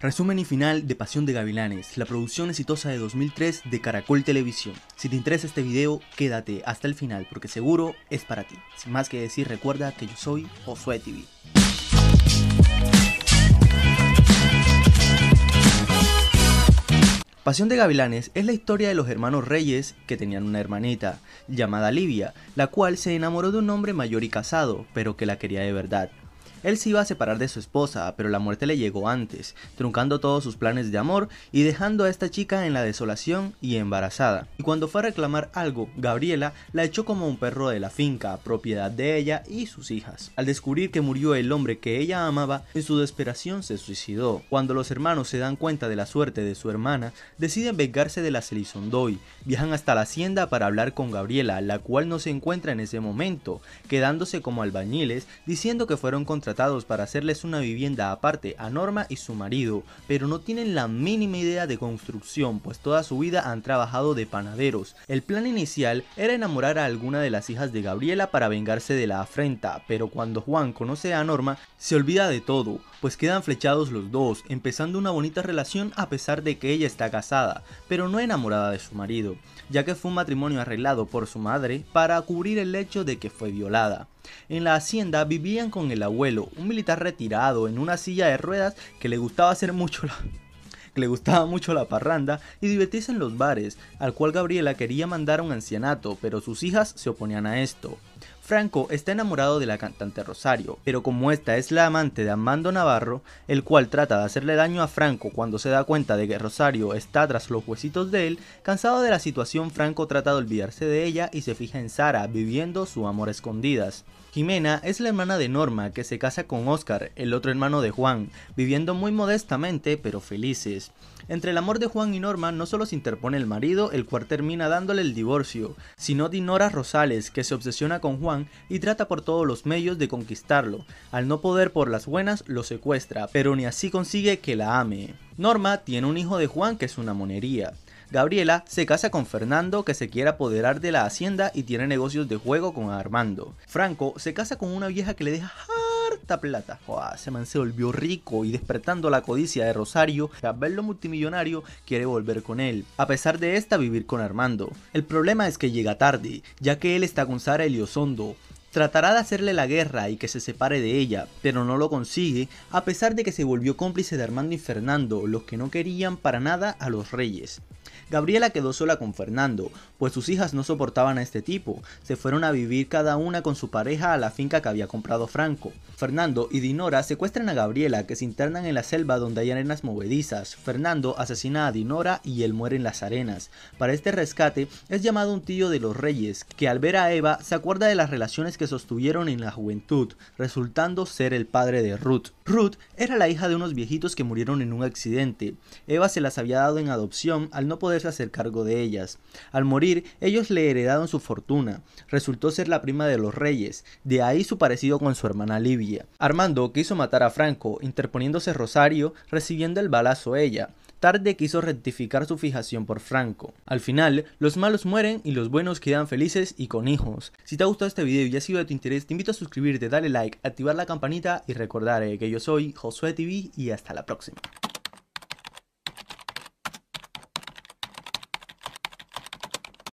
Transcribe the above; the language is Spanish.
Resumen y final de Pasión de Gavilanes, la producción exitosa de 2003 de Caracol Televisión. Si te interesa este video, quédate hasta el final porque seguro es para ti. Sin más que decir, recuerda que yo soy Josué TV. Pasión de Gavilanes es la historia de los hermanos Reyes que tenían una hermanita, llamada Livia, la cual se enamoró de un hombre mayor y casado, pero que la quería de verdad. Él se iba a separar de su esposa, pero la muerte le llegó antes, truncando todos sus planes de amor y dejando a esta chica en la desolación y embarazada. Y cuando fue a reclamar algo, Gabriela la echó como un perro de la finca, propiedad de ella y sus hijas. Al descubrir que murió el hombre que ella amaba, en su desesperación se suicidó. Cuando los hermanos se dan cuenta de la suerte de su hermana, deciden vengarse de la elizondoy Viajan hasta la hacienda para hablar con Gabriela, la cual no se encuentra en ese momento, quedándose como albañiles, diciendo que fueron contra para hacerles una vivienda aparte a Norma y su marido, pero no tienen la mínima idea de construcción, pues toda su vida han trabajado de panaderos. El plan inicial era enamorar a alguna de las hijas de Gabriela para vengarse de la afrenta, pero cuando Juan conoce a Norma, se olvida de todo, pues quedan flechados los dos, empezando una bonita relación a pesar de que ella está casada, pero no enamorada de su marido, ya que fue un matrimonio arreglado por su madre para cubrir el hecho de que fue violada. En la hacienda vivían con el abuelo, un militar retirado en una silla de ruedas que le gustaba hacer mucho la le gustaba mucho la parranda y divertirse en los bares, al cual Gabriela quería mandar un ancianato, pero sus hijas se oponían a esto. Franco está enamorado de la cantante Rosario, pero como esta es la amante de Armando Navarro, el cual trata de hacerle daño a Franco cuando se da cuenta de que Rosario está tras los huesitos de él, cansado de la situación Franco trata de olvidarse de ella y se fija en Sara viviendo su amor a escondidas. Jimena es la hermana de Norma, que se casa con Oscar, el otro hermano de Juan, viviendo muy modestamente pero felices. Entre el amor de Juan y Norma no solo se interpone el marido, el cual termina dándole el divorcio, sino Dinora Rosales, que se obsesiona con Juan y trata por todos los medios de conquistarlo. Al no poder por las buenas, lo secuestra, pero ni así consigue que la ame. Norma tiene un hijo de Juan que es una monería. Gabriela se casa con Fernando que se quiere apoderar de la hacienda y tiene negocios de juego con Armando. Franco se casa con una vieja que le deja harta plata. se volvió rico y despertando la codicia de Rosario, tras verlo multimillonario, quiere volver con él. A pesar de esta, vivir con Armando. El problema es que llega tarde, ya que él está con Sara Eliosondo, Tratará de hacerle la guerra y que se separe de ella, pero no lo consigue, a pesar de que se volvió cómplice de Armando y Fernando, los que no querían para nada a los reyes. Gabriela quedó sola con Fernando, pues sus hijas no soportaban a este tipo, se fueron a vivir cada una con su pareja a la finca que había comprado Franco. Fernando y Dinora secuestran a Gabriela que se internan en la selva donde hay arenas movedizas. Fernando asesina a Dinora y él muere en las arenas. Para este rescate es llamado un tío de los reyes, que al ver a Eva se acuerda de las relaciones que sostuvieron en la juventud, resultando ser el padre de Ruth. Ruth era la hija de unos viejitos que murieron en un accidente. Eva se las había dado en adopción al no poder poderse hacer cargo de ellas. Al morir, ellos le heredaron su fortuna. Resultó ser la prima de los reyes, de ahí su parecido con su hermana Livia. Armando quiso matar a Franco, interponiéndose Rosario, recibiendo el balazo ella. Tarde quiso rectificar su fijación por Franco. Al final, los malos mueren y los buenos quedan felices y con hijos. Si te ha gustado este video y ha sido de tu interés, te invito a suscribirte, darle like, activar la campanita y recordar eh, que yo soy Josué TV y hasta la próxima.